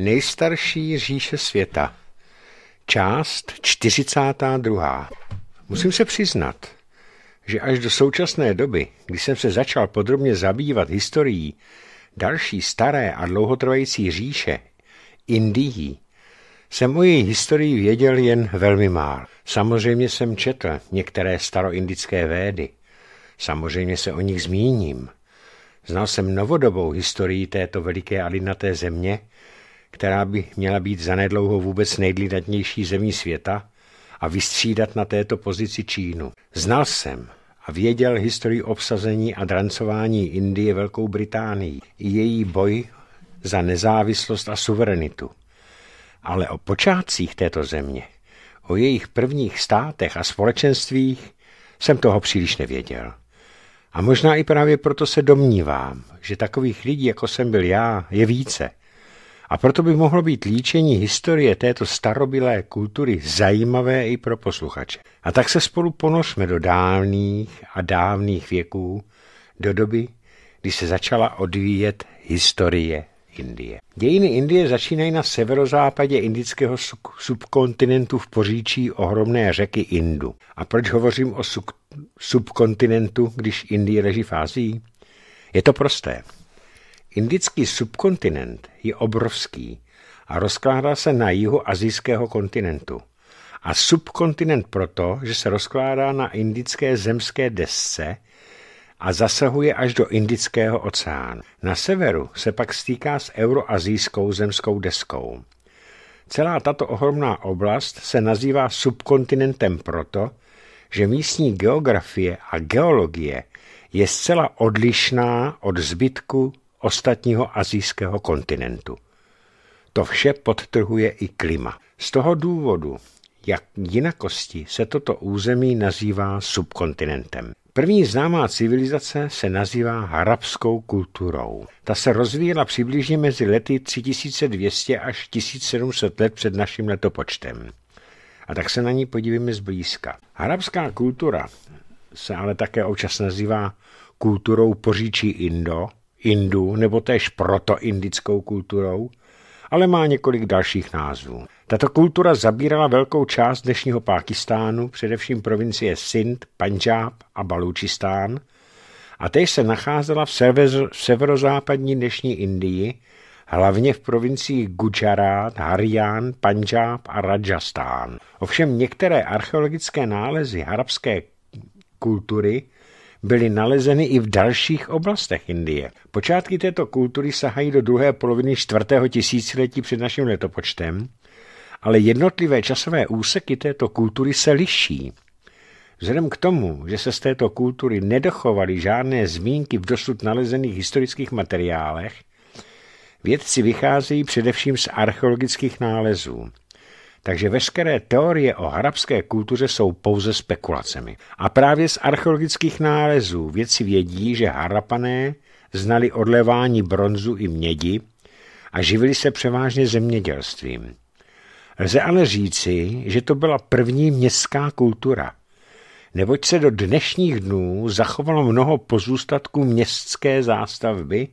Nejstarší říše světa. Část 42. Musím se přiznat, že až do současné doby, kdy jsem se začal podrobně zabývat historií další staré a dlouhotrvající říše, Indií, jsem o její historii věděl jen velmi málo. Samozřejmě jsem četl některé staroindické védy. Samozřejmě se o nich zmíním. Znal jsem novodobou historii této veliké alinaté země, která by měla být zanedlouho vůbec nejlidnatější zemí světa a vystřídat na této pozici Čínu. Znal jsem a věděl historii obsazení a drancování Indie Velkou Británií i její boj za nezávislost a suverenitu. Ale o počátcích této země, o jejich prvních státech a společenstvích jsem toho příliš nevěděl. A možná i právě proto se domnívám, že takových lidí, jako jsem byl já, je více – a proto by mohlo být líčení historie této starobilé kultury zajímavé i pro posluchače. A tak se spolu ponosme do dávných a dávných věků, do doby, kdy se začala odvíjet historie Indie. Dějiny Indie začínají na severozápadě indického subkontinentu v poříčí ohromné řeky Indu. A proč hovořím o subkontinentu, když Indie leží v Ázii? Je to prosté. Indický subkontinent je obrovský a rozkládá se na jihu azijského kontinentu. A subkontinent proto, že se rozkládá na indické zemské desce a zasahuje až do Indického oceánu. Na severu se pak stýká s euroazijskou zemskou deskou. Celá tato ohromná oblast se nazývá subkontinentem proto, že místní geografie a geologie je zcela odlišná od zbytku ostatního azijského kontinentu. To vše podtrhuje i klima. Z toho důvodu, jak jinakosti, se toto území nazývá subkontinentem. První známá civilizace se nazývá harabskou kulturou. Ta se rozvíjela přibližně mezi lety 3200 až 1700 let před naším letopočtem. A tak se na ní podívíme zblízka. Harabská kultura se ale také občas nazývá kulturou poříčí Indo – Indů nebo též protoindickou kulturou, ale má několik dalších názvů. Tato kultura zabírala velkou část dnešního Pákistánu, především provincie Sindh, Panžáb a Balúčistán, a též se nacházela v, sever, v severozápadní dnešní Indii, hlavně v provinciích Gujarat, Harián, Panžáb a Rajastán. Ovšem některé archeologické nálezy arabské kultury byly nalezeny i v dalších oblastech Indie. Počátky této kultury sahají do druhé poloviny čtvrtého tisíciletí před naším letopočtem, ale jednotlivé časové úseky této kultury se liší. Vzhledem k tomu, že se z této kultury nedochovaly žádné zmínky v dosud nalezených historických materiálech, vědci vycházejí především z archeologických nálezů. Takže veškeré teorie o arabské kultuře jsou pouze spekulacemi. A právě z archeologických nálezů věci vědí, že harapané znali odlevání bronzu i mědi a živili se převážně zemědělstvím. Lze ale říci, že to byla první městská kultura, neboť se do dnešních dnů zachovalo mnoho pozůstatků městské zástavby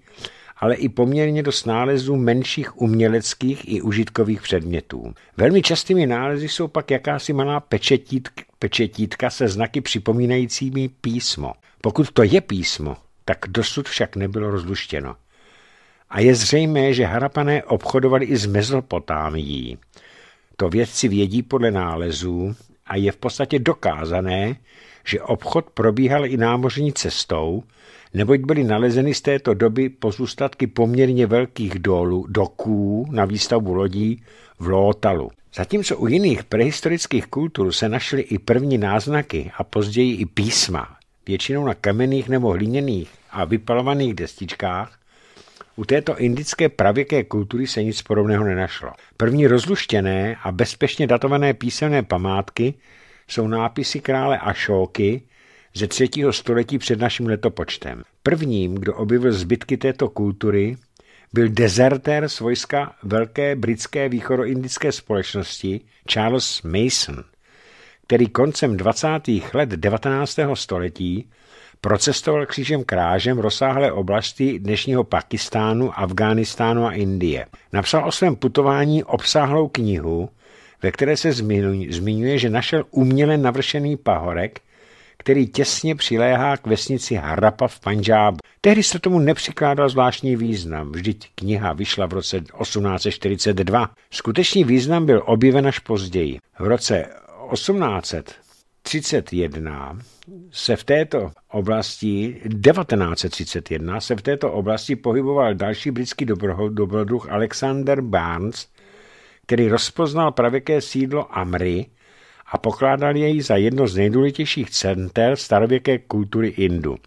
ale i poměrně dost nálezů menších uměleckých i užitkových předmětů. Velmi častými nálezy jsou pak jakási malá pečetítka, pečetítka se znaky připomínajícími písmo. Pokud to je písmo, tak dosud však nebylo rozluštěno. A je zřejmé, že Harapané obchodovali i s Mezopotámií. To vědci vědí podle nálezů a je v podstatě dokázané, že obchod probíhal i námořní cestou, neboť byly nalezeny z této doby pozůstatky poměrně velkých dolů, doků na výstavbu lodí v Lótalu. Zatímco u jiných prehistorických kultur se našly i první náznaky a později i písma, většinou na kamenných nebo hliněných a vypalovaných destičkách, u této indické pravěké kultury se nic podobného nenašlo. První rozluštěné a bezpečně datované písemné památky jsou nápisy krále Ašóky, ze třetího století před naším letopočtem. Prvním, kdo objevil zbytky této kultury, byl dezertér z vojska Velké britské východoindické společnosti Charles Mason, který koncem 20. let 19. století procestoval křížem krážem rozsáhlé oblasti dnešního Pakistánu, Afghánistánu a Indie. Napsal o svém putování obsáhlou knihu, ve které se zmiňuje, že našel uměle navršený pahorek, který těsně přiléhá k vesnici Harapa v Panžábu. Tehdy se tomu nepřikládal zvláštní význam, vždyť kniha vyšla v roce 1842. Skutečný význam byl objeven až později. V roce 1831 se v této oblasti 1931 se v této oblasti pohyboval další britský dobrodruh Alexander Barnes, který rozpoznal pravěké sídlo Amry a pokládal jej za jedno z nejdůležitějších center starověké kultury Indu.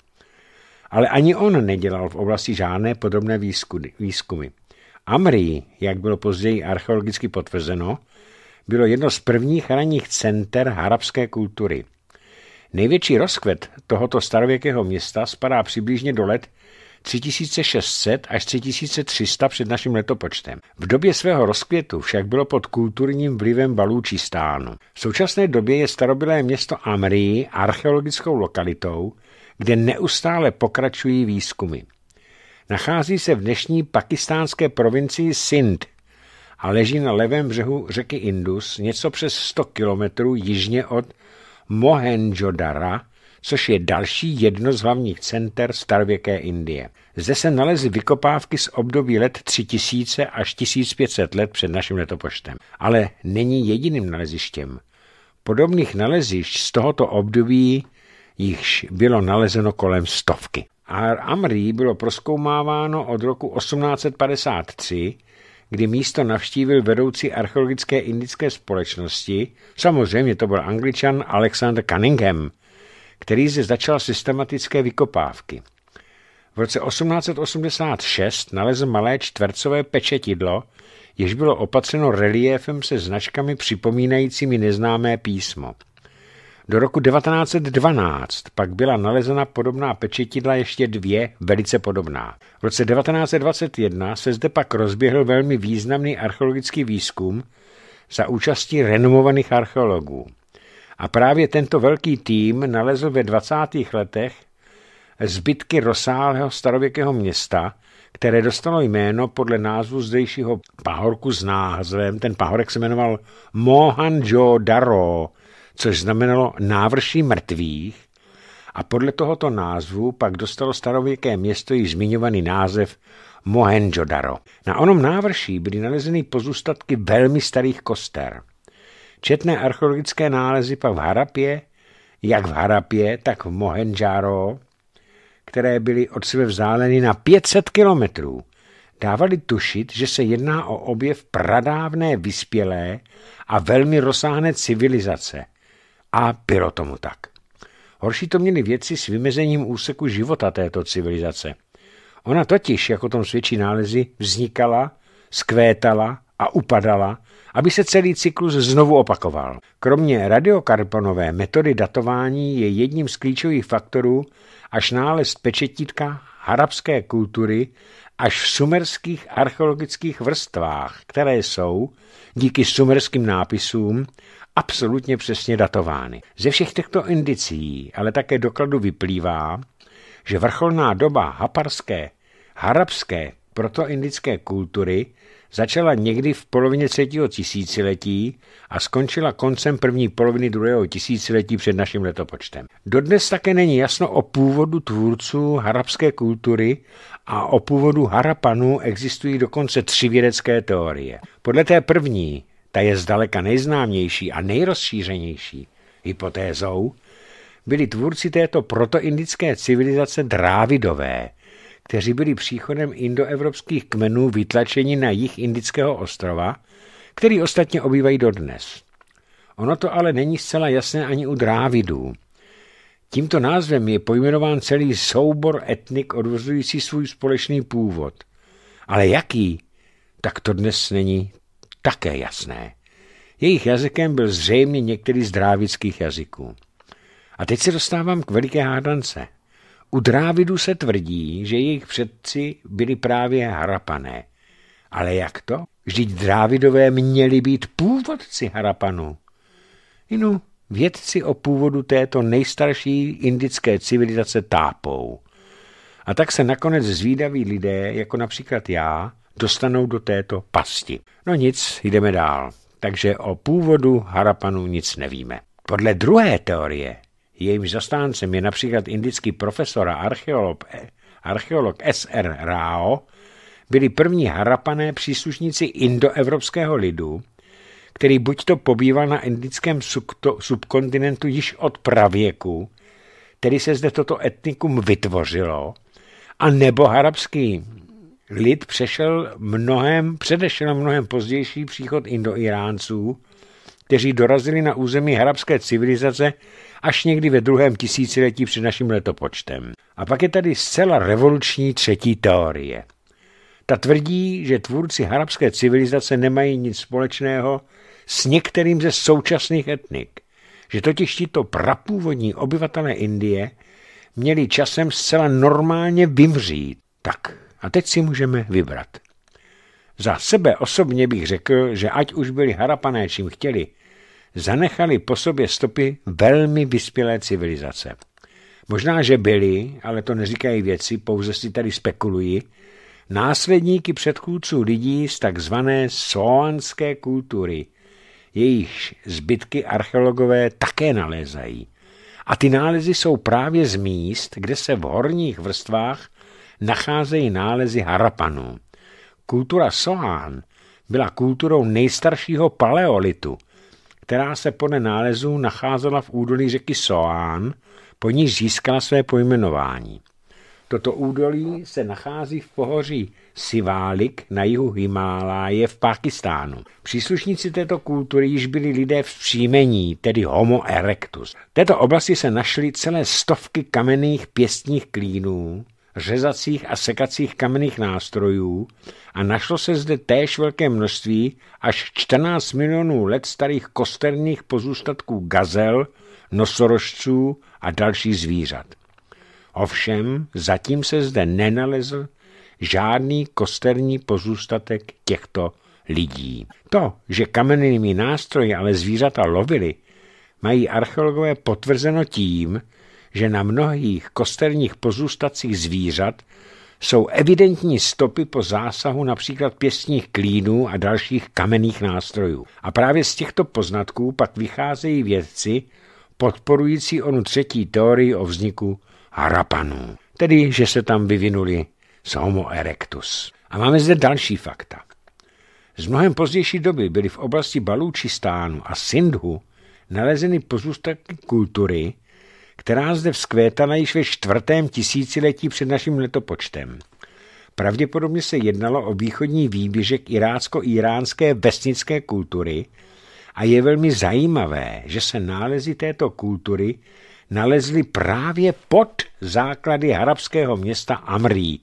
Ale ani on nedělal v oblasti žádné podobné výzkumy. Amri, jak bylo později archeologicky potvrzeno, bylo jedno z prvních ranních center arabské kultury. Největší rozkvet tohoto starověkého města spadá přibližně do let 3600 až 3300 před naším letopočtem. V době svého rozkvětu však bylo pod kulturním vlivem Balúčistánu. V současné době je starobylé město Amrii archeologickou lokalitou, kde neustále pokračují výzkumy. Nachází se v dnešní pakistánské provincii Sindh a leží na levém břehu řeky Indus něco přes 100 kilometrů jižně od Mohenjo-dara což je další jedno z hlavních center starověké Indie. Zde se nalezly vykopávky z období let 3000 až 1500 let před naším letopočtem, ale není jediným nalezištěm. Podobných nalezišť z tohoto období jichž bylo nalezeno kolem stovky. A Amri bylo proskoumáváno od roku 1853, kdy místo navštívil vedoucí archeologické indické společnosti, samozřejmě to byl angličan Alexander Cunningham, který zde začal systematické vykopávky. V roce 1886 nalezl malé čtvercové pečetidlo, jež bylo opatřeno reliéfem se značkami připomínajícími neznámé písmo. Do roku 1912 pak byla nalezena podobná pečetidla ještě dvě velice podobná. V roce 1921 se zde pak rozběhl velmi významný archeologický výzkum za účastí renomovaných archeologů. A právě tento velký tým nalezl ve 20. letech zbytky rozsáhlého starověkého města, které dostalo jméno podle názvu zdejšího pahorku s názvem, ten pahorek se jmenoval Mohanjo Daro, což znamenalo návrší mrtvých, a podle tohoto názvu pak dostalo starověké město již zmiňovaný název Mohenjo-daro. Na onom návrší byly nalezeny pozůstatky velmi starých koster. Četné archeologické nálezy pak v Harapě, jak v Harapě, tak v Mohenžáro, které byly od sebe vzdáleny na 500 kilometrů, dávali tušit, že se jedná o objev pradávné vyspělé a velmi rozsáhné civilizace. A bylo tomu tak. Horší to měly věci s vymezením úseku života této civilizace. Ona totiž, jako tom svědčí nálezy, vznikala, skvétala a upadala aby se celý cyklus znovu opakoval. Kromě radiokarbonové metody datování je jedním z klíčových faktorů až nález pečetítka arabské kultury až v sumerských archeologických vrstvách, které jsou, díky sumerským nápisům, absolutně přesně datovány. Ze všech těchto indicí, ale také dokladu vyplývá, že vrcholná doba haparské, harabské, protoindické kultury začala někdy v polovině třetího tisíciletí a skončila koncem první poloviny druhého tisíciletí před naším letopočtem. Dodnes také není jasno o původu tvůrců harabské kultury a o původu Harapanů existují dokonce tři vědecké teorie. Podle té první, ta je zdaleka nejznámější a nejrozšířenější, hypotézou, byli tvůrci této protoindické civilizace drávidové, kteří byli příchodem indoevropských kmenů vytlačeni na jih Indického ostrova, který ostatně obývají dodnes. Ono to ale není zcela jasné ani u drávidů. Tímto názvem je pojmenován celý soubor etnik odvozující svůj společný původ. Ale jaký? Tak to dnes není také jasné. Jejich jazykem byl zřejmě některý z drávických jazyků. A teď se dostávám k veliké hádance – u drávidu se tvrdí, že jejich předci byli právě harapané. Ale jak to? Vždyť drávidové měli být původci harapanů. Inu, vědci o původu této nejstarší indické civilizace tápou. A tak se nakonec zvídaví lidé, jako například já, dostanou do této pasti. No nic, jdeme dál. Takže o původu Harapanů nic nevíme. Podle druhé teorie jejímž zastáncem je například indický profesor a archeolog, archeolog S.R. Rao, byli první harapané příslušníci indoevropského lidu, který buď to pobýval na indickém subkontinentu již od pravěku, tedy se zde toto etnikum vytvořilo, a nebo harapský lid přešel mnohem, předešel mnohem pozdější příchod indoiránců, kteří dorazili na území arabské civilizace až někdy ve druhém tisíciletí před naším letopočtem. A pak je tady zcela revoluční třetí teorie. Ta tvrdí, že tvůrci arabské civilizace nemají nic společného s některým ze současných etnik. Že totiž tito prapůvodní obyvatelé Indie měli časem zcela normálně vymřít. Tak, a teď si můžeme vybrat. Za sebe osobně bych řekl, že ať už byli harapané, čím chtěli, zanechali po sobě stopy velmi vyspělé civilizace. Možná, že byli, ale to neříkají věci, pouze si tady spekulují, následníky předchůdců lidí z takzvané soánské kultury, jejich zbytky archeologové také nalézají. A ty nálezy jsou právě z míst, kde se v horních vrstvách nacházejí nálezy Harapanů. Kultura Soán byla kulturou nejstaršího paleolitu – která se podle nálezů nacházela v údolí řeky Soán, po níž získala své pojmenování. Toto údolí se nachází v pohoří Siválik na jihu Himáláje v Pakistánu. Příslušníci této kultury již byli lidé v příjmení, tedy Homo erectus. V této oblasti se našly celé stovky kamenných pěstních klínů, řezacích a sekacích kamenných nástrojů a našlo se zde též velké množství až 14 milionů let starých kosterních pozůstatků gazel, nosorožců a dalších zvířat. Ovšem zatím se zde nenalezl žádný kosterní pozůstatek těchto lidí. To, že kamennými nástroji ale zvířata lovili, mají archeologové potvrzeno tím, že na mnohých kosterních pozůstacích zvířat jsou evidentní stopy po zásahu například pěstních klínů a dalších kamenných nástrojů. A právě z těchto poznatků pak vycházejí vědci podporující onu třetí teorii o vzniku harapanů, tedy že se tam vyvinuli z Homo erectus. A máme zde další fakta. Z mnohem pozdější doby byly v oblasti Balúčistánu a Sindhu nalezeny pozůstatky kultury, která zde vzkvétala již ve čtvrtém tisíciletí před naším letopočtem. Pravděpodobně se jednalo o východní výběžek irácko-iránské vesnické kultury a je velmi zajímavé, že se nálezy této kultury nalezly právě pod základy arabského města Amrí.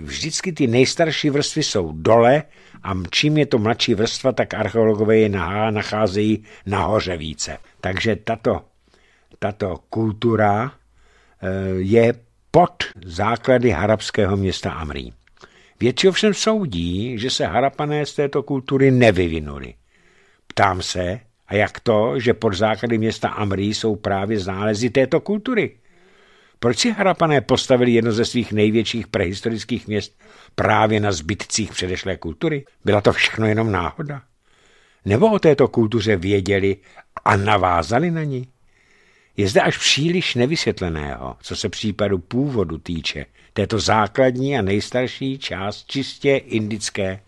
Vždycky ty nejstarší vrstvy jsou dole a čím je to mladší vrstva, tak archeologové je nacházejí nahoře více. Takže tato tato kultura eh, je pod základy harabského města Amrí. Věci ovšem soudí, že se harapané z této kultury nevyvinuli. Ptám se, a jak to, že pod základy města Amrí jsou právě ználezy této kultury? Proč si harapané postavili jedno ze svých největších prehistorických měst právě na zbytcích předešlé kultury? Byla to všechno jenom náhoda? Nebo o této kultuře věděli a navázali na ní? Je zde až příliš nevysvětleného, co se případu původu týče, této základní a nejstarší část čistě indické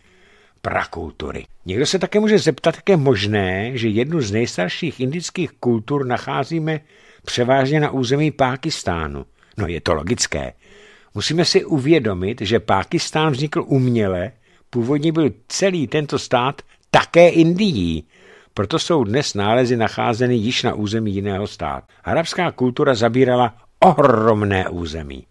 prakultury. Někdo se také může zeptat, jak je možné, že jednu z nejstarších indických kultur nacházíme převážně na území Pákistánu. No je to logické. Musíme si uvědomit, že Pákistán vznikl uměle, původně byl celý tento stát také Indií, proto jsou dnes nálezy nacházeny již na území jiného státu. Arabská kultura zabírala ohromné území.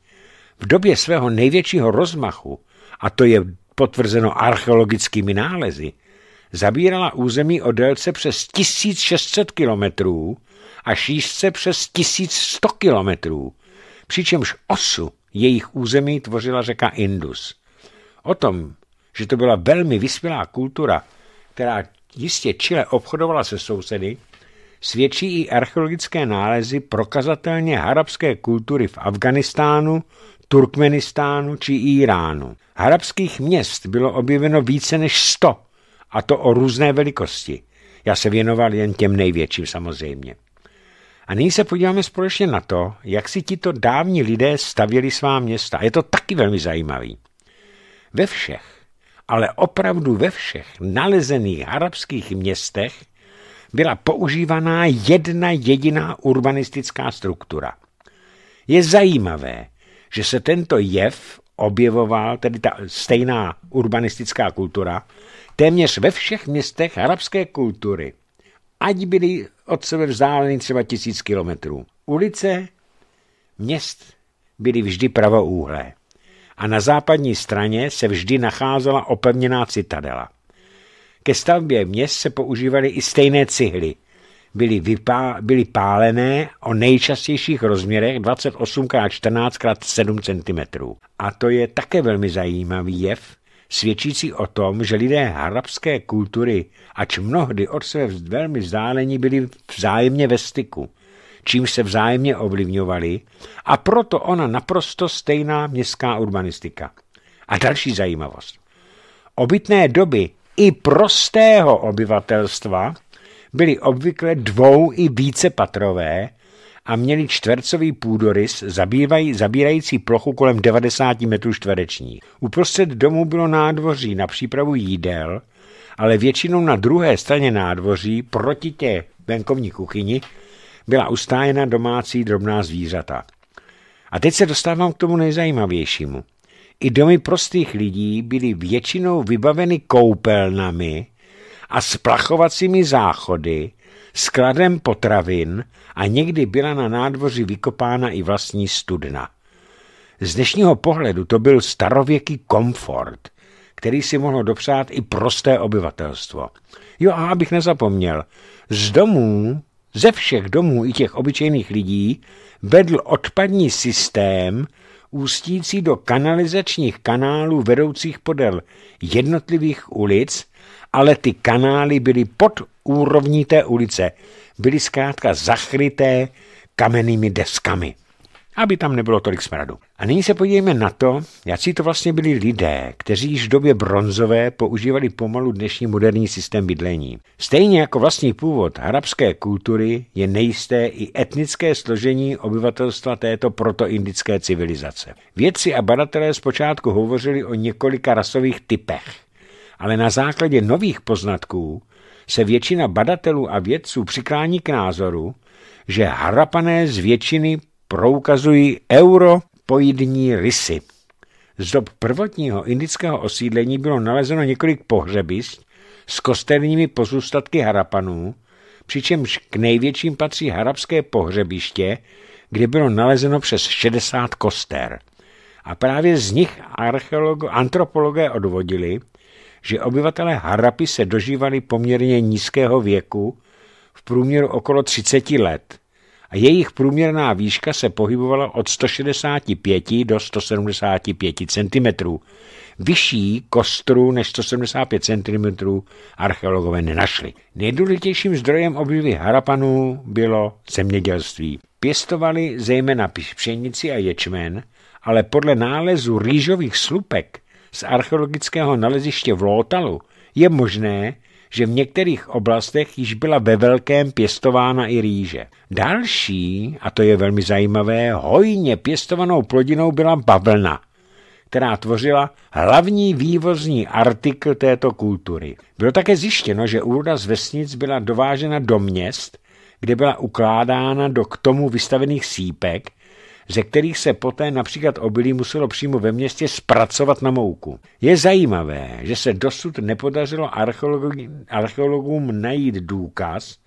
V době svého největšího rozmachu, a to je potvrzeno archeologickými nálezy, zabírala území o délce přes 1600 kilometrů a šířce přes 1100 kilometrů, přičemž osu jejich území tvořila řeka Indus. O tom, že to byla velmi vyspělá kultura, která Jistě Chile obchodovala se sousedy, svědčí i archeologické nálezy prokazatelně harabské kultury v Afganistánu, Turkmenistánu či Iránu. Harabských měst bylo objeveno více než 100, a to o různé velikosti. Já se věnoval jen těm největším samozřejmě. A nyní se podíváme společně na to, jak si tito dávní lidé stavěli svá města. Je to taky velmi zajímavý. Ve všech ale opravdu ve všech nalezených arabských městech byla používaná jedna jediná urbanistická struktura. Je zajímavé, že se tento jev objevoval, tedy ta stejná urbanistická kultura, téměř ve všech městech arabské kultury, ať byly od sebe vzdáleny třeba tisíc kilometrů. Ulice měst byly vždy pravoúhlé a na západní straně se vždy nacházela opevněná citadela. Ke stavbě měst se používaly i stejné cihly. Byly, vypá, byly pálené o nejčastějších rozměrech 28 x 14 x 7 cm. A to je také velmi zajímavý jev, svědčící o tom, že lidé harabské kultury, ač mnohdy od své velmi vzdálení, byli vzájemně ve styku – čímž se vzájemně ovlivňovali, a proto ona naprosto stejná městská urbanistika. A další zajímavost. Obytné doby i prostého obyvatelstva byly obvykle dvou i více patrové a měly čtvercový půdorys zabývají, zabírající plochu kolem 90 metrů čtvereční. Uprostřed domu bylo nádvoří na přípravu jídel, ale většinou na druhé straně nádvoří proti té venkovní kuchyni byla ustájena domácí drobná zvířata. A teď se dostávám k tomu nejzajímavějšímu. I domy prostých lidí byly většinou vybaveny koupelnami a splachovacími záchody, skladem potravin a někdy byla na nádvoří vykopána i vlastní studna. Z dnešního pohledu to byl starověký komfort, který si mohlo dopřát i prosté obyvatelstvo. Jo a abych nezapomněl, z domů ze všech domů i těch obyčejných lidí vedl odpadní systém ústící do kanalizačních kanálů vedoucích podél jednotlivých ulic, ale ty kanály byly pod úrovní té ulice, byly zkrátka zachryté kamennými deskami aby tam nebylo tolik smradu. A nyní se podívejme na to, jaký to vlastně byli lidé, kteří již v době bronzové používali pomalu dnešní moderní systém bydlení. Stejně jako vlastní původ arabské kultury je nejisté i etnické složení obyvatelstva této protoindické civilizace. Vědci a badatelé zpočátku hovořili o několika rasových typech, ale na základě nových poznatků se většina badatelů a vědců přiklání k názoru, že harapané z většiny proukazují europoidní rysy. Z dob prvotního indického osídlení bylo nalezeno několik pohřebišť s kosterními pozůstatky harapanů, přičemž k největším patří harapské pohřebiště, kde bylo nalezeno přes 60 koster. A právě z nich antropologé odvodili, že obyvatelé Harapy se dožívali poměrně nízkého věku, v průměru okolo 30 let, a jejich průměrná výška se pohybovala od 165 do 175 cm. Vyšší kostru než 175 cm archeologové nenašli. Nejdůležitějším zdrojem obživy Harapanů bylo zemědělství. Pěstovali zejména pšenici a ječmen, ale podle nálezu rýžových slupek z archeologického naleziště v Lótalu je možné, že v některých oblastech již byla ve velkém pěstována i rýže. Další, a to je velmi zajímavé, hojně pěstovanou plodinou byla bavlna, která tvořila hlavní vývozní artikl této kultury. Bylo také zjištěno, že úroda z vesnic byla dovážena do měst, kde byla ukládána do k tomu vystavených sípek, ze kterých se poté například obilí muselo přímo ve městě zpracovat na mouku. Je zajímavé, že se dosud nepodařilo archeologům najít důkaz,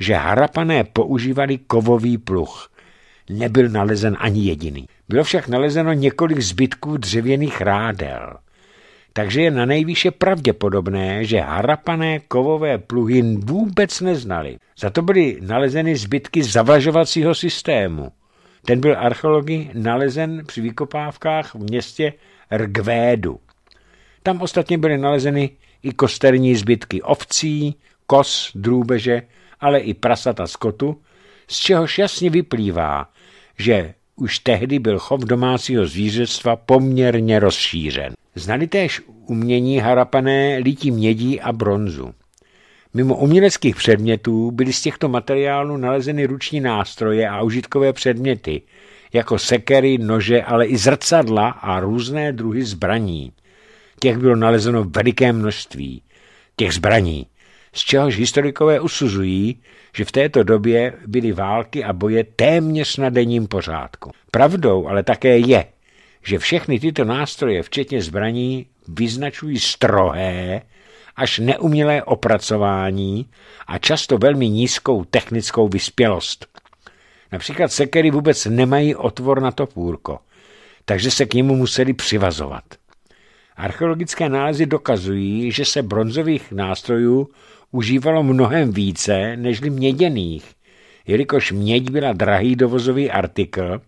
že harapané používali kovový pluch. Nebyl nalezen ani jediný. Bylo však nalezeno několik zbytků dřevěných rádel. Takže je na nejvýše pravděpodobné, že harapané kovové pluhy vůbec neznali. Za to byly nalezeny zbytky zavlažovacího systému. Ten byl archeologi nalezen při vykopávkách v městě Rgvédu. Tam ostatně byly nalezeny i kosterní zbytky ovcí, kos, drůbeže, ale i prasata skotu, z čehož jasně vyplývá, že už tehdy byl chov domácího zvířectva poměrně rozšířen. Znali též umění harapané lití mědí a bronzu. Mimo uměleckých předmětů byly z těchto materiálů nalezeny ruční nástroje a užitkové předměty, jako sekery, nože, ale i zrcadla a různé druhy zbraní. Těch bylo nalezeno v velikém množství, těch zbraní, z čehož historikové usuzují, že v této době byly války a boje téměř na denním pořádku. Pravdou ale také je, že všechny tyto nástroje, včetně zbraní, vyznačují strohé až neumělé opracování a často velmi nízkou technickou vyspělost. Například sekery vůbec nemají otvor na to půrko, takže se k němu museli přivazovat. Archeologické nálezy dokazují, že se bronzových nástrojů užívalo mnohem více než měděných, jelikož měď byla drahý dovozový artikl,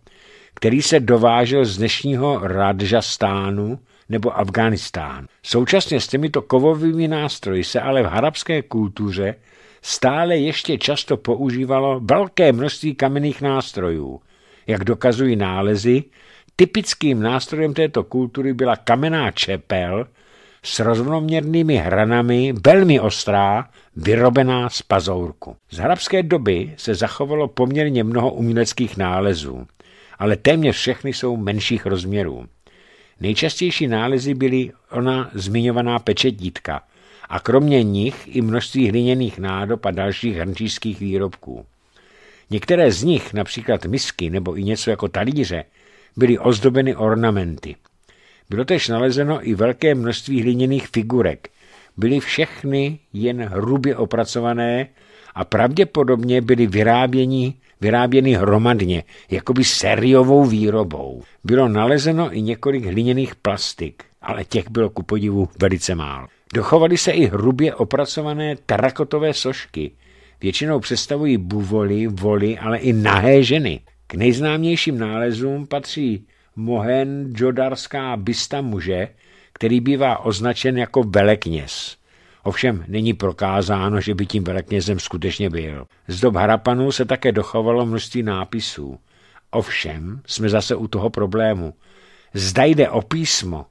který se dovážel z dnešního Radžastánu, nebo Afganistán. Současně s těmito kovovými nástroji se ale v arabské kultuře stále ještě často používalo velké množství kamenných nástrojů. Jak dokazují nálezy, typickým nástrojem této kultury byla kamenná čepel s rovnoměrnými hranami, velmi ostrá, vyrobená z pazourku. Z arabské doby se zachovalo poměrně mnoho uměleckých nálezů, ale téměř všechny jsou menších rozměrů. Nejčastější nálezy byly ona zmiňovaná pečetítka a kromě nich i množství hliněných nádob a dalších hrnčířských výrobků. Některé z nich, například misky nebo i něco jako talíře, byly ozdobeny ornamenty. Bylo tež nalezeno i velké množství hliněných figurek. Byly všechny jen hrubě opracované a pravděpodobně byly vyráběni vyráběny hromadně, jakoby sériovou výrobou. Bylo nalezeno i několik hliněných plastik, ale těch bylo ku podivu velice málo. Dochovaly se i hrubě opracované terakotové sošky. Většinou představují buvoly, voly, ale i nahé ženy. K nejznámějším nálezům patří mohen džodarská bysta muže, který bývá označen jako velekněz. Ovšem není prokázáno, že by tím veleknězem skutečně byl. Z dob Harapanů se také dochovalo množství nápisů. Ovšem jsme zase u toho problému. Zda jde o písmo,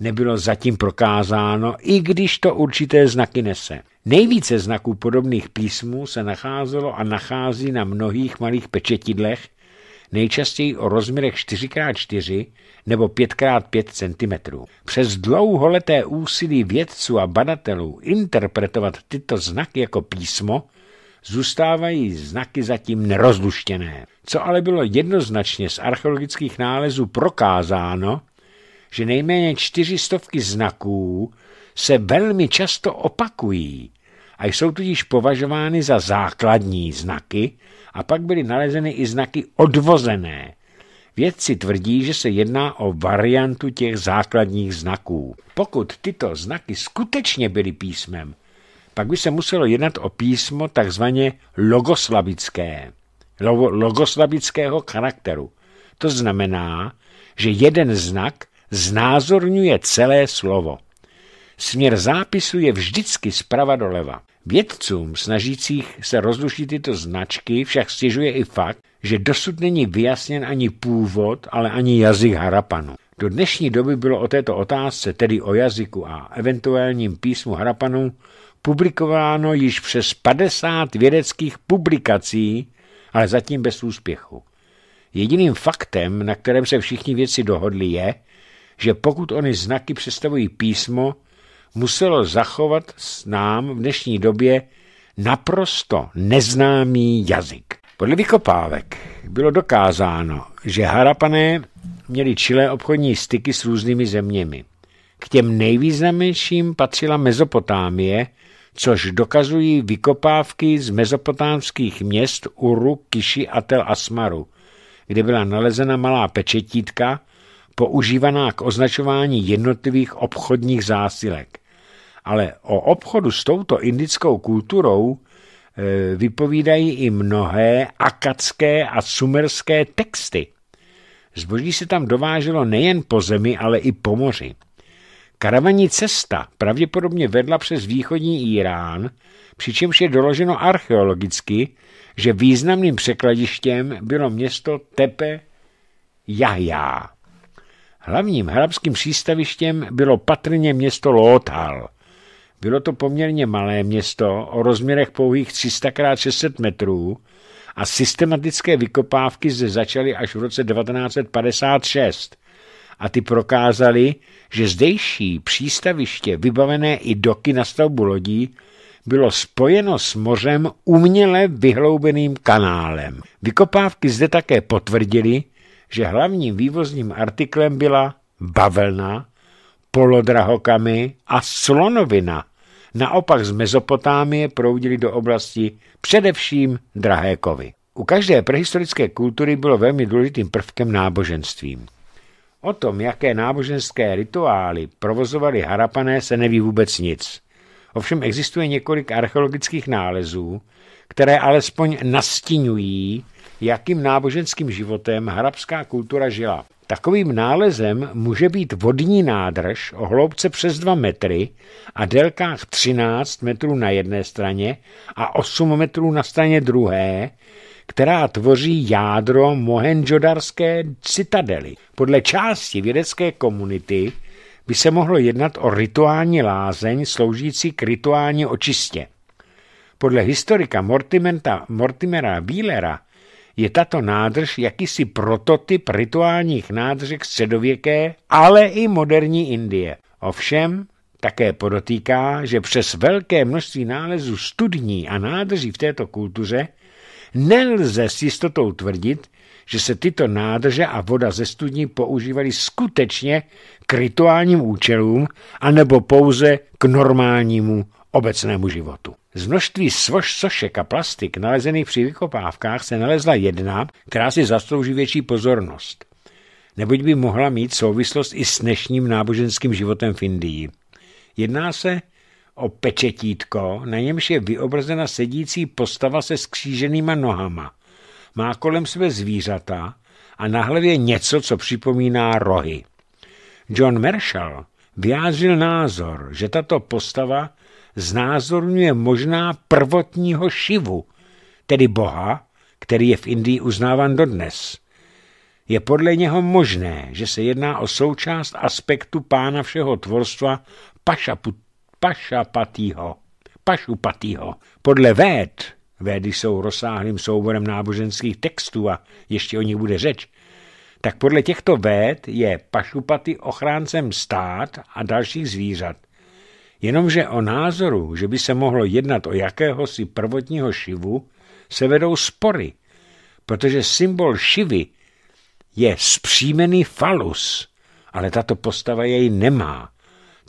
nebylo zatím prokázáno, i když to určité znaky nese. Nejvíce znaků podobných písmů se nacházelo a nachází na mnohých malých pečetidlech, nejčastěji o rozměrech 4x4 nebo 5x5 cm. Přes dlouholeté úsilí vědců a badatelů interpretovat tyto znaky jako písmo, zůstávají znaky zatím nerozluštěné. Co ale bylo jednoznačně z archeologických nálezů prokázáno, že nejméně čtyři stovky znaků se velmi často opakují, a jsou tudíž považovány za základní znaky a pak byly nalezeny i znaky odvozené. Vědci tvrdí, že se jedná o variantu těch základních znaků. Pokud tyto znaky skutečně byly písmem, pak by se muselo jednat o písmo takzvaně logoslavické, logoslavického charakteru. To znamená, že jeden znak znázorňuje celé slovo. Směr zápisu je vždycky zprava doleva. Vědcům snažících se rozlušit tyto značky však stěžuje i fakt, že dosud není vyjasněn ani původ, ale ani jazyk Harapanu. Do dnešní doby bylo o této otázce, tedy o jazyku a eventuálním písmu Harapanu, publikováno již přes 50 vědeckých publikací, ale zatím bez úspěchu. Jediným faktem, na kterém se všichni vědci dohodli, je, že pokud oni znaky představují písmo, muselo zachovat s nám v dnešní době naprosto neznámý jazyk. Podle vykopávek bylo dokázáno, že Harapané měli čilé obchodní styky s různými zeměmi. K těm nejvýznamnějším patřila Mezopotámie, což dokazují vykopávky z mezopotámských měst Uru, Kiši a Tel Asmaru, kde byla nalezena malá pečetítka, používaná k označování jednotlivých obchodních zásilek. Ale o obchodu s touto indickou kulturou e, vypovídají i mnohé akatské a sumerské texty. Zboží se tam dováželo nejen po zemi, ale i po moři. Karavaní cesta pravděpodobně vedla přes východní Irán, přičemž je doloženo archeologicky, že významným překladištěm bylo město Tepe Jahjá. Hlavním hrabským přístavištěm bylo patrně město Lothal. Bylo to poměrně malé město o rozměrech pouhých 300 x 600 metrů a systematické vykopávky zde začaly až v roce 1956 a ty prokázaly, že zdejší přístaviště vybavené i doky na stavbu lodí bylo spojeno s mořem uměle vyhloubeným kanálem. Vykopávky zde také potvrdily, že hlavním vývozním artiklem byla bavlna, polodrahokamy a slonovina – naopak z Mezopotámie proudili do oblasti především drahé kovy. U každé prehistorické kultury bylo velmi důležitým prvkem náboženstvím. O tom, jaké náboženské rituály provozovali harapané, se neví vůbec nic. Ovšem existuje několik archeologických nálezů, které alespoň nastínují jakým náboženským životem hrabská kultura žila. Takovým nálezem může být vodní nádrž o hloubce přes 2 metry a délkách 13 metrů na jedné straně a 8 metrů na straně druhé, která tvoří jádro Mohenjodarské citadely. Podle části vědecké komunity by se mohlo jednat o rituální lázeň sloužící k rituální očistě. Podle historika Mortimenta, Mortimera Bílera je tato nádrž jakýsi prototyp rituálních nádržek středověké, ale i moderní Indie. Ovšem, také podotýká, že přes velké množství nálezů studní a nádrží v této kultuře nelze s jistotou tvrdit, že se tyto nádrže a voda ze studní používaly skutečně k rituálním účelům anebo pouze k normálnímu obecnému životu. Z množství svož, sošek a plastik nalezených při vykopávkách se nalezla jedna, která si zaslouží větší pozornost. Neboť by mohla mít souvislost i s dnešním náboženským životem v Indii. Jedná se o pečetítko, na němž je vyobrazena sedící postava se skříženýma nohama. Má kolem sebe zvířata a na hlavě něco, co připomíná rohy. John Marshall vyjádřil názor, že tato postava znázorňuje možná prvotního Šivu, tedy boha, který je v Indii uznáván dodnes. Je podle něho možné, že se jedná o součást aspektu pána všeho tvorstva Pašapatýho, Pašupatýho. Podle Véd, Védy jsou rozsáhlým souborem náboženských textů a ještě o nich bude řeč, tak podle těchto véd je Pašupaty ochráncem stát a dalších zvířat – Jenomže o názoru, že by se mohlo jednat o jakéhosi prvotního šivu, se vedou spory, protože symbol šivy je zpříjmený falus, ale tato postava jej nemá.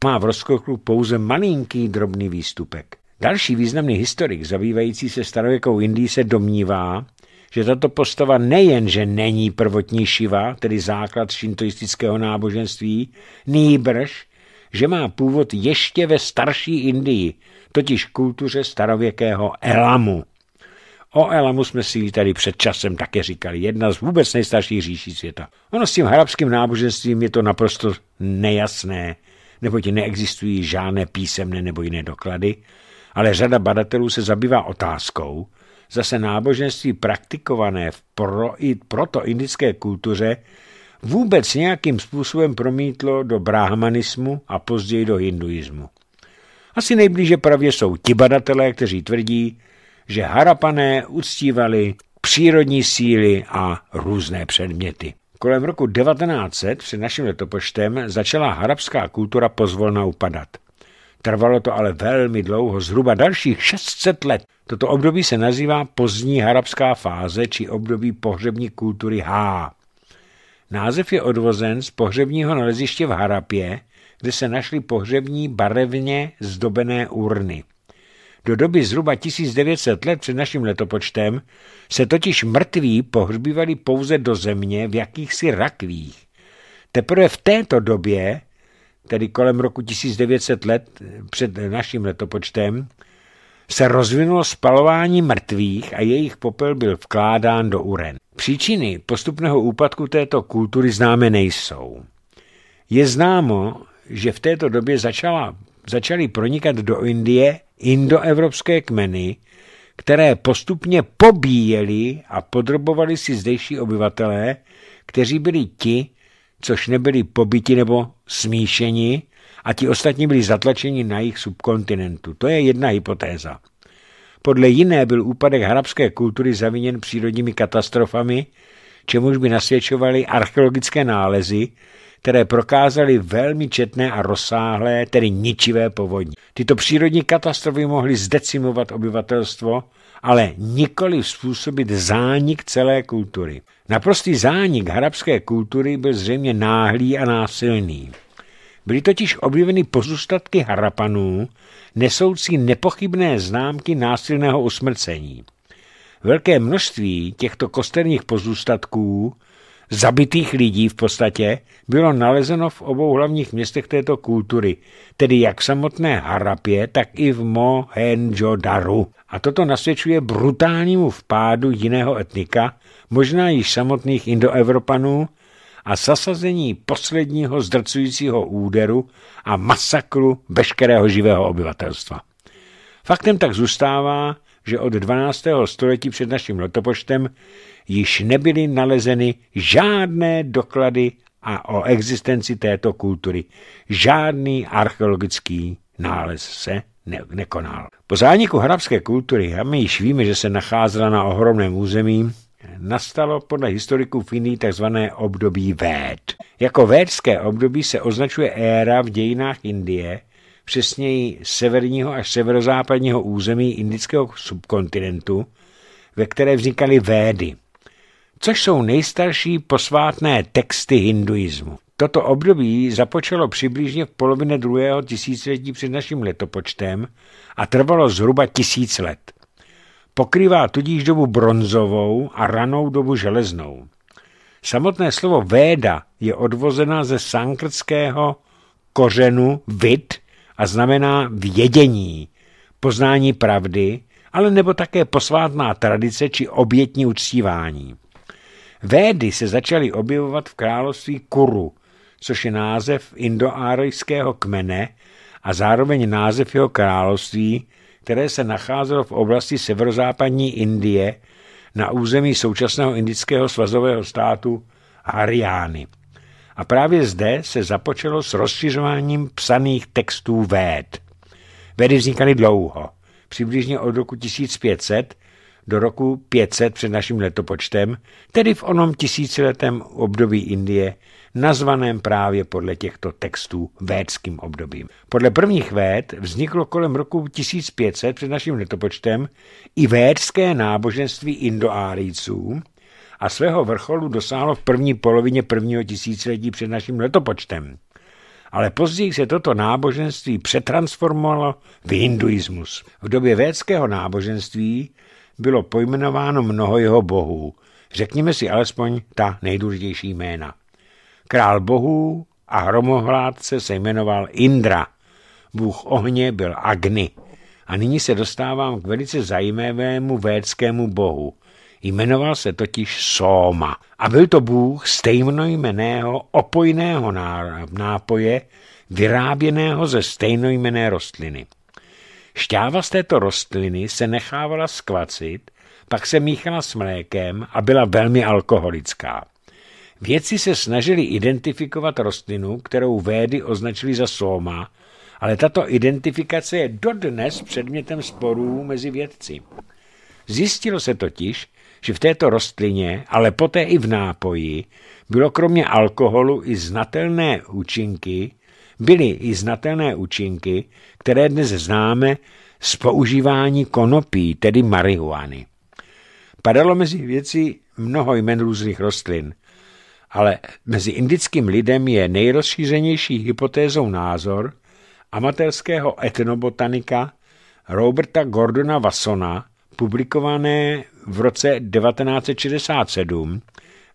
Má v rozkoklu pouze malinký drobný výstupek. Další významný historik zabývající se starověkou Indii, se domnívá, že tato postava nejenže není prvotní šiva, tedy základ šintoistického náboženství, nýbrž, že má původ ještě ve starší Indii, totiž kultuře starověkého Elamu. O Elamu jsme si tady před časem také říkali, jedna z vůbec nejstarších říší světa. Ono s tím arabským náboženstvím je to naprosto nejasné, neboť neexistují žádné písemné nebo jiné doklady, ale řada badatelů se zabývá otázkou, zase náboženství praktikované v pro, indické kultuře vůbec nějakým způsobem promítlo do brahmanismu a později do hinduismu. Asi nejblíže pravě jsou ti badatelé, kteří tvrdí, že harapané uctívali přírodní síly a různé předměty. Kolem roku 1900 při naším letopočtem začala harapská kultura pozvolna upadat. Trvalo to ale velmi dlouho, zhruba dalších 600 let. Toto období se nazývá pozdní harabská fáze či období pohřební kultury H. Název je odvozen z pohřebního naleziště v Harapě, kde se našly pohřební barevně zdobené urny. Do doby zhruba 1900 let před naším letopočtem se totiž mrtví pohřbívali pouze do země v jakýchsi rakvích. Teprve v této době, tedy kolem roku 1900 let před naším letopočtem, se rozvinulo spalování mrtvých a jejich popel byl vkládán do uren. Příčiny postupného úpadku této kultury známe nejsou. Je známo, že v této době začala, začaly pronikat do Indie indoevropské kmeny, které postupně pobíjeli a podrobovali si zdejší obyvatelé, kteří byli ti, což nebyli pobyti nebo smíšeni, a ti ostatní byli zatlačeni na jejich subkontinentu. To je jedna hypotéza. Podle jiné byl úpadek hrabské kultury zaviněn přírodními katastrofami, čemuž by nasvědčovaly archeologické nálezy, které prokázaly velmi četné a rozsáhlé, tedy ničivé povodně. Tyto přírodní katastrofy mohly zdecimovat obyvatelstvo, ale nikoli způsobit zánik celé kultury. Naprostý zánik arabské kultury byl zřejmě náhlý a násilný. Byly totiž objeveny pozůstatky harapanů, nesoucí nepochybné známky násilného usmrcení. Velké množství těchto kosterních pozůstatků, zabitých lidí v podstatě, bylo nalezeno v obou hlavních městech této kultury, tedy jak v samotné Harapě, tak i v Mohenjo-Daru. A toto nasvědčuje brutálnímu vpádu jiného etnika, možná již samotných indoevropanů, a zasazení posledního zdrcujícího úderu a masakru veškerého živého obyvatelstva. Faktem tak zůstává, že od 12. století před naším letopočtem již nebyly nalezeny žádné doklady a o existenci této kultury. Žádný archeologický nález se ne- nekonal. Po zániku hrabské kultury, a my již víme, že se nacházela na ohromném území, nastalo podle historiků Finý takzvané tzv. období Véd. Jako védské období se označuje éra v dějinách Indie, přesněji severního až severozápadního území indického subkontinentu, ve které vznikaly Védy, což jsou nejstarší posvátné texty hinduismu. Toto období započalo přibližně v polovině druhého tisíciletí před naším letopočtem a trvalo zhruba tisíc let. Pokrývá tudíž dobu bronzovou a ranou dobu železnou. Samotné slovo Véda je odvozená ze sankrtského kořenu vid a znamená vědění, poznání pravdy, ale nebo také posvátná tradice či obětní uctívání. Védy se začaly objevovat v království Kuru, což je název indoárejského kmene a zároveň název jeho království, které se nacházelo v oblasti severozápadní Indie na území současného indického svazového státu Haryány. A právě zde se započalo s rozšiřováním psaných textů véd. Vedy vznikaly dlouho, přibližně od roku 1500 do roku 500 před naším letopočtem, tedy v onom tisíciletém období Indie, nazvaném právě podle těchto textů védským obdobím. Podle prvních véd vzniklo kolem roku 1500 před naším netopočtem i védské náboženství indoárijců, a svého vrcholu dosáhlo v první polovině prvního tisíciletí před naším letopočtem. Ale později se toto náboženství přetransformovalo v hinduismus. V době védského náboženství bylo pojmenováno mnoho jeho bohů. Řekněme si alespoň ta nejdůležitější jména. Král bohů a hromohládce se jmenoval Indra. Bůh ohně byl Agni. A nyní se dostávám k velice zajímavému védskému bohu. Jmenoval se totiž Soma. A byl to bůh stejnojmeného opojného nápoje, vyráběného ze stejnojmené rostliny. Šťáva z této rostliny se nechávala skvacit, pak se míchala s mlékem a byla velmi alkoholická. Vědci se snažili identifikovat rostlinu, kterou védy označili za soma, ale tato identifikace je dodnes předmětem sporů mezi vědci. Zjistilo se totiž, že v této rostlině, ale poté i v nápoji, bylo kromě alkoholu i znatelné účinky, byly i znatelné účinky, které dnes známe z používání konopí, tedy marihuany. Padalo mezi věci mnoho jmen různých rostlin, ale mezi indickým lidem je nejrozšířenější hypotézou názor amatérského etnobotanika Roberta Gordona Vassona, publikované v roce 1967,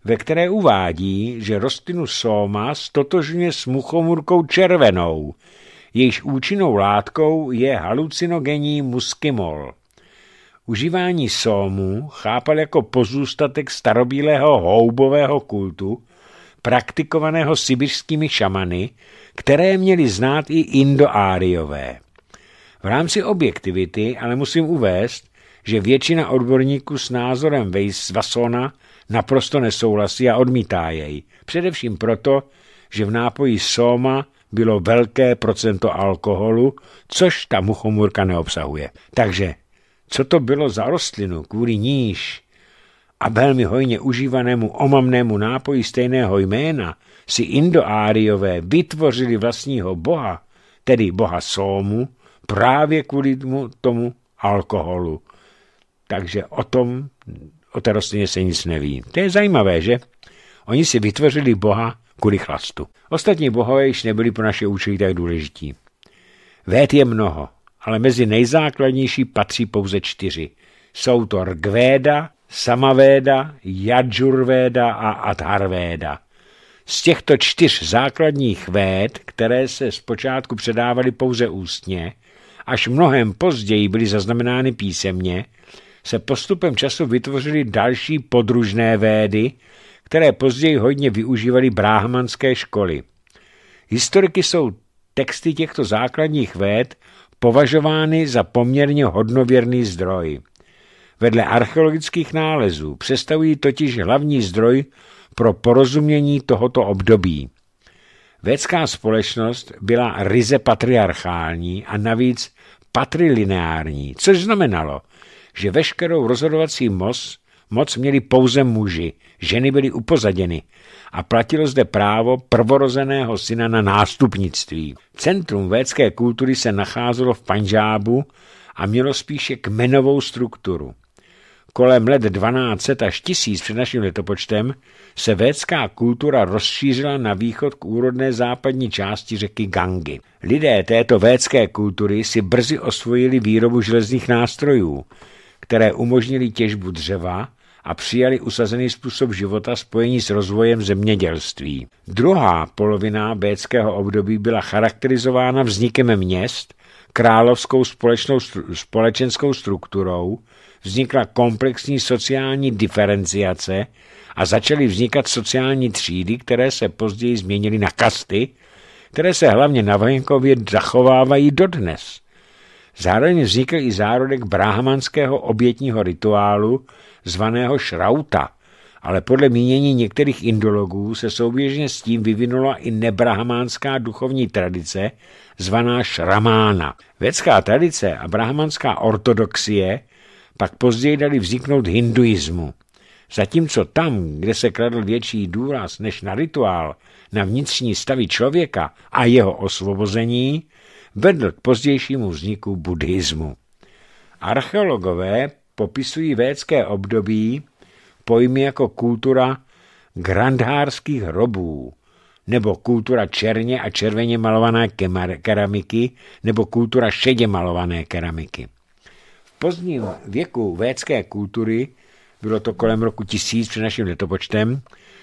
ve které uvádí, že rostlinu soma stotožňuje s muchomurkou červenou, jejíž účinnou látkou je halucinogenní muskimol. Užívání somu chápal jako pozůstatek starobílého houbového kultu praktikovaného sibirskými šamany, které měli znát i indoáriové. V rámci objektivity ale musím uvést, že většina odborníků s názorem Weissvassona naprosto nesouhlasí a odmítá jej, především proto, že v nápoji Soma bylo velké procento alkoholu, což ta muchomurka neobsahuje. Takže co to bylo za rostlinu, kvůli níž a velmi hojně užívanému omamnému nápoji stejného jména si Indoáriové vytvořili vlastního boha, tedy boha Sómu, právě kvůli tomu, alkoholu. Takže o tom, o té rostlině se nic neví. To je zajímavé, že? Oni si vytvořili boha kvůli chlastu. Ostatní bohové již nebyli pro naše účely tak důležití. Vét je mnoho, ale mezi nejzákladnější patří pouze čtyři. Jsou to Rgvéda, Samavéda, Jadžurvéda a Atharvéda. Z těchto čtyř základních véd, které se zpočátku předávaly pouze ústně, až mnohem později byly zaznamenány písemně, se postupem času vytvořily další podružné védy, které později hodně využívaly bráhmanské školy. Historiky jsou texty těchto základních véd považovány za poměrně hodnověrný zdroj vedle archeologických nálezů představují totiž hlavní zdroj pro porozumění tohoto období. Vědecká společnost byla ryze patriarchální a navíc patrilineární, což znamenalo, že veškerou rozhodovací moc, moc měli pouze muži, ženy byly upozaděny a platilo zde právo prvorozeného syna na nástupnictví. Centrum vědecké kultury se nacházelo v Panžábu a mělo spíše kmenovou strukturu. Kolem let 1200 až 1000 před naším letopočtem se védská kultura rozšířila na východ k úrodné západní části řeky Gangy. Lidé této védské kultury si brzy osvojili výrobu železných nástrojů, které umožnili těžbu dřeva a přijali usazený způsob života spojení s rozvojem zemědělství. Druhá polovina védského období byla charakterizována vznikem měst, královskou společnou, společenskou strukturou, vznikla komplexní sociální diferenciace a začaly vznikat sociální třídy, které se později změnily na kasty, které se hlavně na venkově zachovávají dodnes. Zároveň vznikl i zárodek brahmanského obětního rituálu zvaného šrauta, ale podle mínění některých indologů se souběžně s tím vyvinula i nebrahmánská duchovní tradice zvaná šramána. Vědská tradice a brahmanská ortodoxie pak později dali vzniknout hinduismu. Zatímco tam, kde se kladl větší důraz než na rituál, na vnitřní stavy člověka a jeho osvobození, vedl k pozdějšímu vzniku buddhismu. Archeologové popisují védské období pojmy jako kultura grandhárských hrobů, nebo kultura černě a červeně malované keramiky, nebo kultura šedě malované keramiky pozdním věku védské kultury, bylo to kolem roku 1000 před naším letopočtem,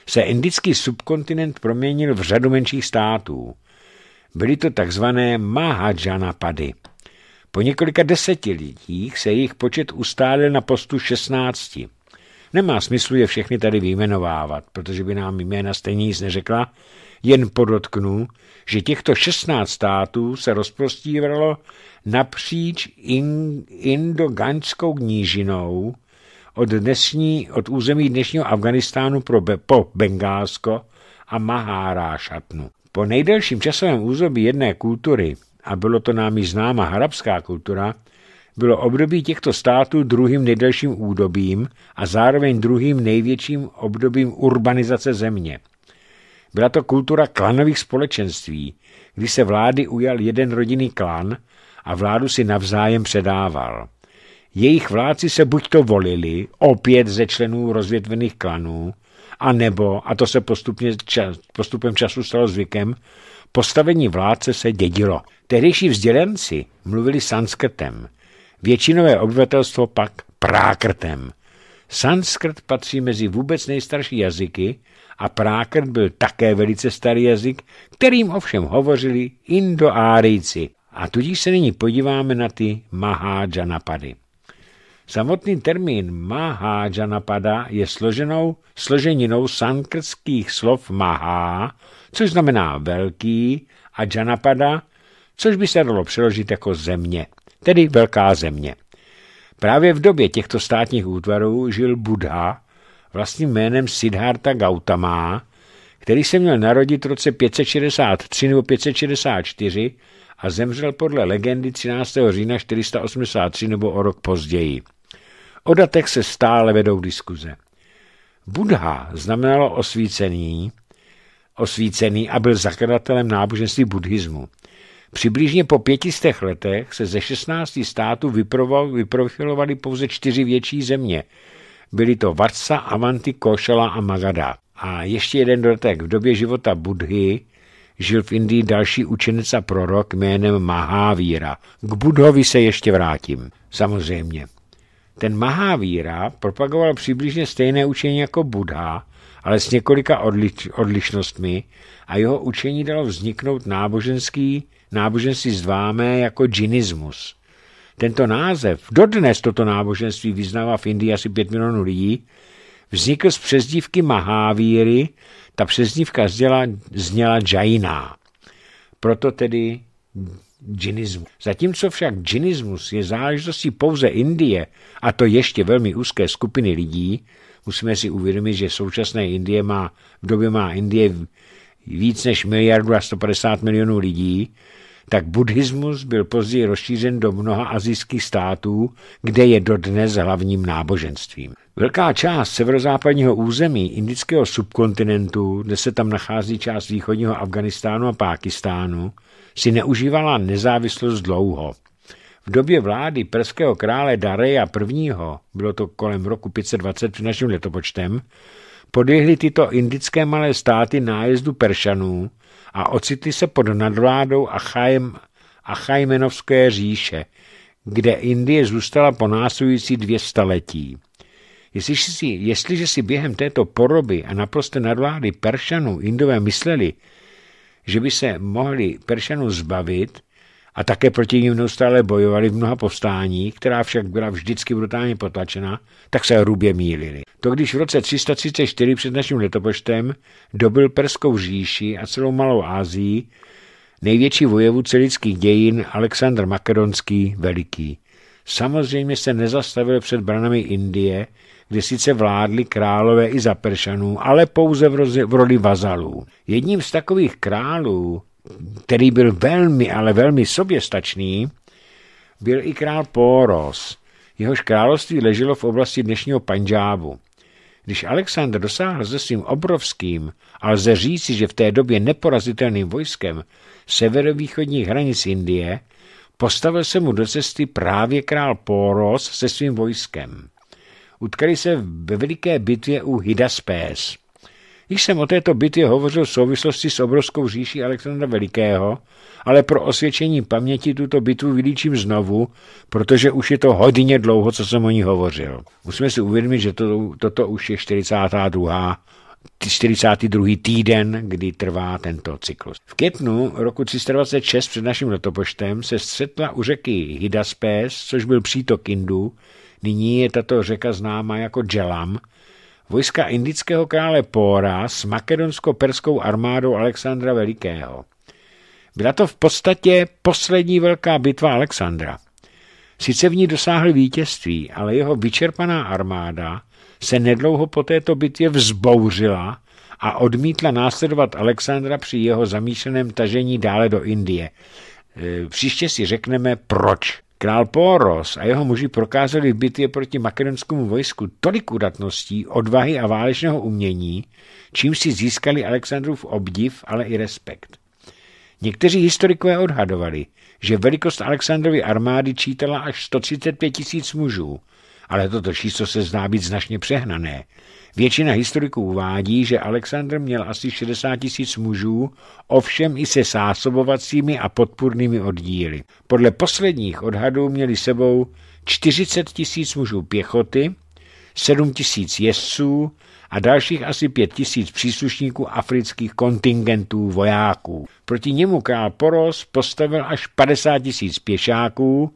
se indický subkontinent proměnil v řadu menších států. Byly to takzvané Mahajanapady. Po několika desetiletích se jejich počet ustálil na postu 16. Nemá smyslu je všechny tady vyjmenovávat, protože by nám jména stejně nic neřekla, jen podotknu, že těchto 16 států se rozprostíralo napříč in, indoganskou nížinou od, dnesní, od území dnešního Afganistánu pro, po Bengálsko a Mahárášatnu. Po nejdelším časovém území jedné kultury, a bylo to námi známa harabská kultura, bylo období těchto států druhým nejdelším údobím a zároveň druhým největším obdobím urbanizace země. Byla to kultura klanových společenství, kdy se vlády ujal jeden rodinný klan a vládu si navzájem předával. Jejich vládci se buďto volili, opět ze členů rozvětvených klanů, a nebo, a to se postupně, čas, postupem času stalo zvykem, postavení vládce se dědilo. Tehdejší vzdělenci mluvili sanskrtem, většinové obyvatelstvo pak prákrtem. Sanskrt patří mezi vůbec nejstarší jazyky a prákrt byl také velice starý jazyk, kterým ovšem hovořili indoárijci. A tudíž se nyní podíváme na ty Mahajanapady. Samotný termín Mahajanapada je složenou, složeninou sankrtských slov Mahá, což znamená velký, a Janapada, což by se dalo přeložit jako země, tedy velká země. Právě v době těchto státních útvarů žil Buddha, vlastním jménem Siddhartha Gautama, který se měl narodit v roce 563 nebo 564 a zemřel podle legendy 13. října 483 nebo o rok později. O datech se stále vedou diskuze. Budha znamenalo osvícený, osvícený a byl zakladatelem náboženství buddhismu. Přibližně po pětistech letech se ze 16 států vyprofilovaly pouze čtyři větší země – Byly to Vatsa, Avanti, Košala a Magada. A ještě jeden dodatek. V době života Budhy žil v Indii další učenec a prorok jménem Mahavíra. K Budhovi se ještě vrátím, samozřejmě. Ten Mahavíra propagoval přibližně stejné učení jako Budha, ale s několika odlič, odlišnostmi a jeho učení dalo vzniknout náboženský, náboženství zváme jako džinismus. Tento název, dodnes toto náboženství vyznává v Indii asi 5 milionů lidí, vznikl z přezdívky Mahavíry, ta přezdívka zděla, zněla Jaina. Proto tedy džinismus. Zatímco však džinismus je záležitostí pouze Indie, a to ještě velmi úzké skupiny lidí, musíme si uvědomit, že současné Indie má, v době má Indie víc než miliardu a 150 milionů lidí, tak buddhismus byl později rozšířen do mnoha azijských států, kde je dodnes hlavním náboženstvím. Velká část severozápadního území indického subkontinentu, kde se tam nachází část východního Afganistánu a Pákistánu, si neužívala nezávislost dlouho. V době vlády perského krále Dareja I. bylo to kolem roku 520 před naším letopočtem, podjehly tyto indické malé státy nájezdu Peršanů, a ocitli se pod nadvládou a Achajmenovské říše, kde Indie zůstala po následující dvě staletí. Jestliže si, jestliže si během této poroby a naprosté nadvlády Peršanů Indové mysleli, že by se mohli Peršanů zbavit, a také proti ním neustále bojovali v mnoha povstání, která však byla vždycky brutálně potlačena, tak se hrubě mílili. To když v roce 334 před naším letopočtem dobil Perskou říši a celou Malou Ázii největší vojevůdce lidských dějin Alexandr Makedonský Veliký. Samozřejmě se nezastavil před branami Indie, kde sice vládli králové i za Peršanů, ale pouze v, v roli vazalů. Jedním z takových králů který byl velmi, ale velmi soběstačný, byl i král Poros. Jehož království leželo v oblasti dnešního Panžábu. Když Alexandr dosáhl se svým obrovským, a lze říci, že v té době neporazitelným vojskem severovýchodních hranic Indie, postavil se mu do cesty právě král Poros se svým vojskem. Utkali se ve veliké bitvě u Hidaspés. Již jsem o této bitvě hovořil v souvislosti s obrovskou říší Alexandra Velikého, ale pro osvědčení paměti tuto bitvu vylíčím znovu, protože už je to hodně dlouho, co jsem o ní hovořil. Musíme si uvědomit, že to, toto už je 42. 42. týden, kdy trvá tento cyklus. V květnu roku 326 před naším letopočtem se střetla u řeky Hidaspes, což byl přítok Indu. Nyní je tato řeka známa jako Jelam, vojska indického krále Póra s makedonsko-perskou armádou Alexandra Velikého. Byla to v podstatě poslední velká bitva Alexandra. Sice v ní dosáhl vítězství, ale jeho vyčerpaná armáda se nedlouho po této bitvě vzbouřila a odmítla následovat Alexandra při jeho zamýšleném tažení dále do Indie. E, příště si řekneme proč. Král Poros a jeho muži prokázali v bitvě proti makedonskému vojsku tolik udatností, odvahy a válečného umění, čím si získali Alexandrův obdiv, ale i respekt. Někteří historikové odhadovali, že velikost Alexandrovy armády čítala až 135 tisíc mužů, ale toto číslo se zdá být značně přehnané, Většina historiků uvádí, že Alexandr měl asi 60 tisíc mužů, ovšem i se sásobovacími a podpůrnými oddíly. Podle posledních odhadů měli sebou 40 tisíc mužů pěchoty, 7 tisíc jezdců a dalších asi 5 tisíc příslušníků afrických kontingentů vojáků. Proti němu král Poros postavil až 50 tisíc pěšáků,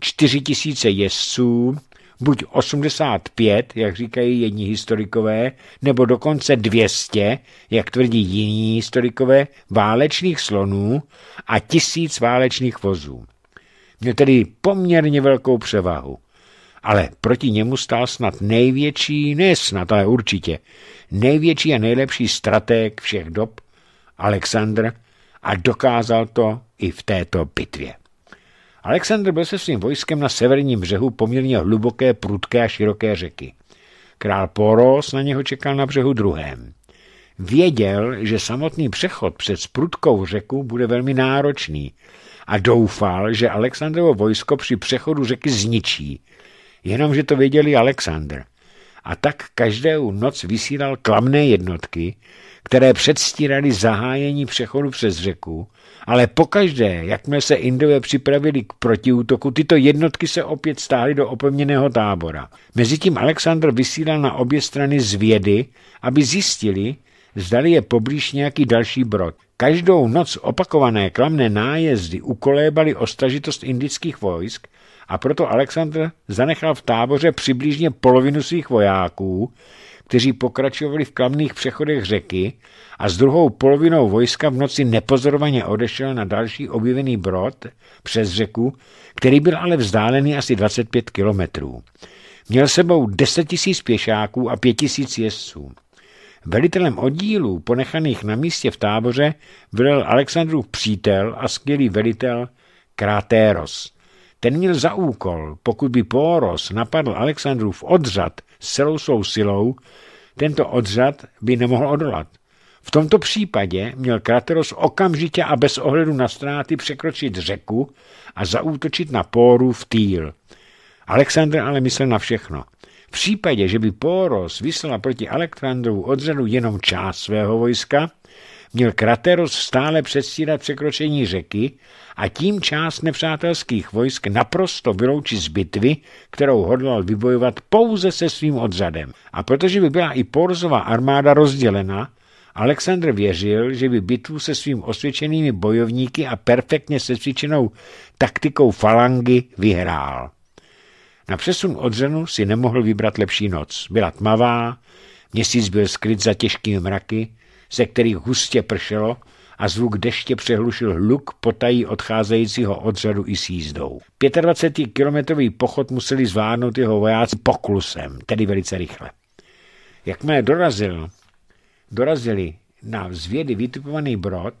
4 tisíce jezdců, buď 85, jak říkají jedni historikové, nebo dokonce 200, jak tvrdí jiní historikové, válečných slonů a tisíc válečných vozů. Měl tedy poměrně velkou převahu. Ale proti němu stál snad největší, ne snad, ale určitě, největší a nejlepší strateg všech dob, Alexandr, a dokázal to i v této bitvě. Alexandr byl se svým vojskem na severním břehu poměrně hluboké, prudké a široké řeky. Král Poros na něho čekal na břehu druhém. Věděl, že samotný přechod před sprudkou řeku bude velmi náročný a doufal, že Alexandrovo vojsko při přechodu řeky zničí. Jenomže to věděl i Alexandr a tak každou noc vysílal klamné jednotky, které předstírali zahájení přechodu přes řeku, ale pokaždé, jakmile se Indové připravili k protiútoku, tyto jednotky se opět stáhly do opevněného tábora. Mezitím Alexandr vysílal na obě strany zvědy, aby zjistili, zdali je poblíž nějaký další brod. Každou noc opakované klamné nájezdy ukolébaly ostražitost indických vojsk a proto Alexandr zanechal v táboře přibližně polovinu svých vojáků, kteří pokračovali v klamných přechodech řeky a s druhou polovinou vojska v noci nepozorovaně odešel na další objevený brod přes řeku, který byl ale vzdálený asi 25 kilometrů. Měl sebou 10 tisíc pěšáků a 5 tisíc jezdců. Velitelem oddílů ponechaných na místě v táboře byl Alexandrův přítel a skvělý velitel Kráteros. Ten měl za úkol, pokud by Póros napadl Alexandrův odřad s celou svou silou, tento odřad by nemohl odolat. V tomto případě měl Krateros okamžitě a bez ohledu na ztráty překročit řeku a zaútočit na Póru v Týl. Alexandr ale myslel na všechno. V případě, že by Póros vyslala proti Alexandrovu odřadu jenom část svého vojska, měl Krateros stále předstírat překročení řeky a tím část nepřátelských vojsk naprosto vyloučit z bitvy, kterou hodlal vybojovat pouze se svým odzadem. A protože by byla i Porzová armáda rozdělena, Alexandr věřil, že by bitvu se svým osvědčenými bojovníky a perfektně secvičenou taktikou falangy vyhrál. Na přesun odřenu si nemohl vybrat lepší noc. Byla tmavá, měsíc byl skryt za těžkými mraky ze kterých hustě pršelo a zvuk deště přehlušil hluk potají odcházejícího odřadu i s jízdou. 25-kilometrový pochod museli zvládnout jeho vojáci poklusem, tedy velice rychle. Jakmile dorazil, dorazili na zvědy vytipovaný brod,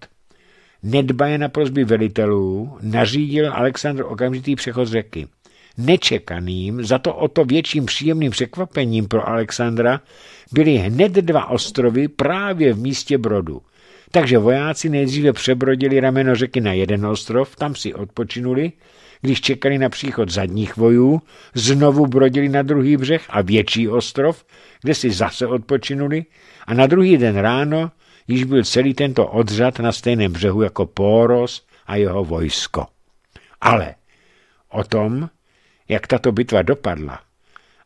nedbaje na prozby velitelů, nařídil Aleksandr okamžitý přechod řeky. Nečekaným, za to o to větším příjemným překvapením pro Alexandra, byly hned dva ostrovy právě v místě brodu. Takže vojáci nejdříve přebrodili rameno řeky na jeden ostrov, tam si odpočinuli, když čekali na příchod zadních vojů, znovu brodili na druhý břeh a větší ostrov, kde si zase odpočinuli a na druhý den ráno již byl celý tento odřad na stejném břehu jako Póros a jeho vojsko. Ale o tom, jak tato bitva dopadla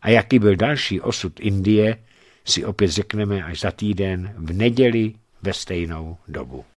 a jaký byl další osud Indie, si opět řekneme až za týden v neděli ve stejnou dobu.